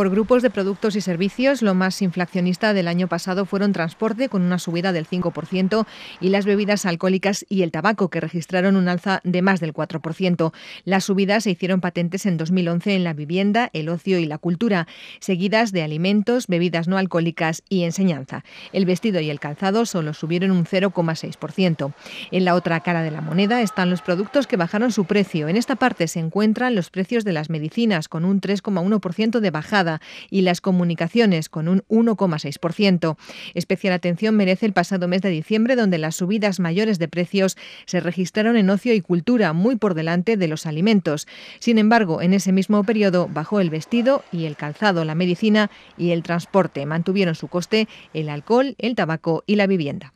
Por grupos de productos y servicios, lo más inflacionista del año pasado fueron transporte, con una subida del 5%, y las bebidas alcohólicas y el tabaco, que registraron un alza de más del 4%. Las subidas se hicieron patentes en 2011 en la vivienda, el ocio y la cultura, seguidas de alimentos, bebidas no alcohólicas y enseñanza. El vestido y el calzado solo subieron un 0,6%. En la otra cara de la moneda están los productos que bajaron su precio. En esta parte se encuentran los precios de las medicinas, con un 3,1% de bajada y las comunicaciones con un 1,6%. Especial atención merece el pasado mes de diciembre donde las subidas mayores de precios se registraron en ocio y cultura muy por delante de los alimentos. Sin embargo, en ese mismo periodo bajó el vestido y el calzado, la medicina y el transporte. Mantuvieron su coste el alcohol, el tabaco y la vivienda.